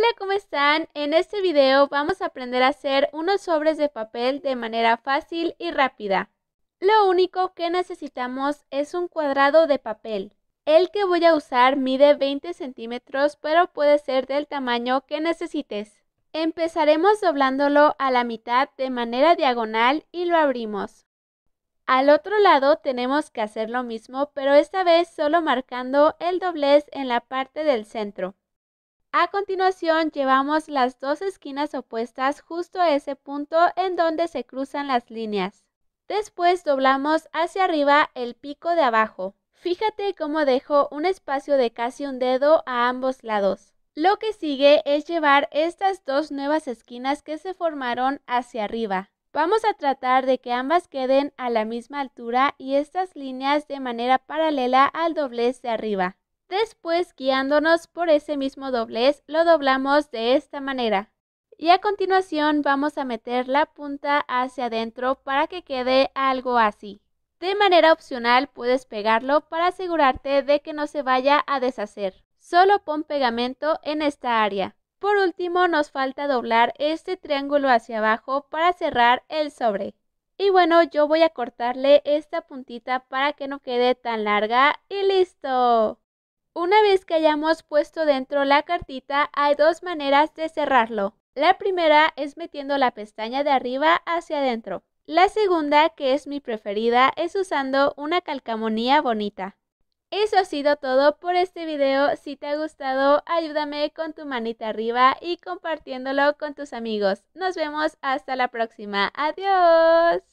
Hola, ¿cómo están? En este video vamos a aprender a hacer unos sobres de papel de manera fácil y rápida. Lo único que necesitamos es un cuadrado de papel. El que voy a usar mide 20 centímetros, pero puede ser del tamaño que necesites. Empezaremos doblándolo a la mitad de manera diagonal y lo abrimos. Al otro lado tenemos que hacer lo mismo, pero esta vez solo marcando el doblez en la parte del centro. A continuación llevamos las dos esquinas opuestas justo a ese punto en donde se cruzan las líneas. Después doblamos hacia arriba el pico de abajo. Fíjate cómo dejo un espacio de casi un dedo a ambos lados. Lo que sigue es llevar estas dos nuevas esquinas que se formaron hacia arriba. Vamos a tratar de que ambas queden a la misma altura y estas líneas de manera paralela al doblez de arriba. Después, guiándonos por ese mismo doblez, lo doblamos de esta manera. Y a continuación vamos a meter la punta hacia adentro para que quede algo así. De manera opcional puedes pegarlo para asegurarte de que no se vaya a deshacer. Solo pon pegamento en esta área. Por último nos falta doblar este triángulo hacia abajo para cerrar el sobre. Y bueno, yo voy a cortarle esta puntita para que no quede tan larga y listo. Una vez que hayamos puesto dentro la cartita, hay dos maneras de cerrarlo. La primera es metiendo la pestaña de arriba hacia adentro. La segunda, que es mi preferida, es usando una calcamonía bonita. Eso ha sido todo por este video. Si te ha gustado, ayúdame con tu manita arriba y compartiéndolo con tus amigos. Nos vemos hasta la próxima. Adiós.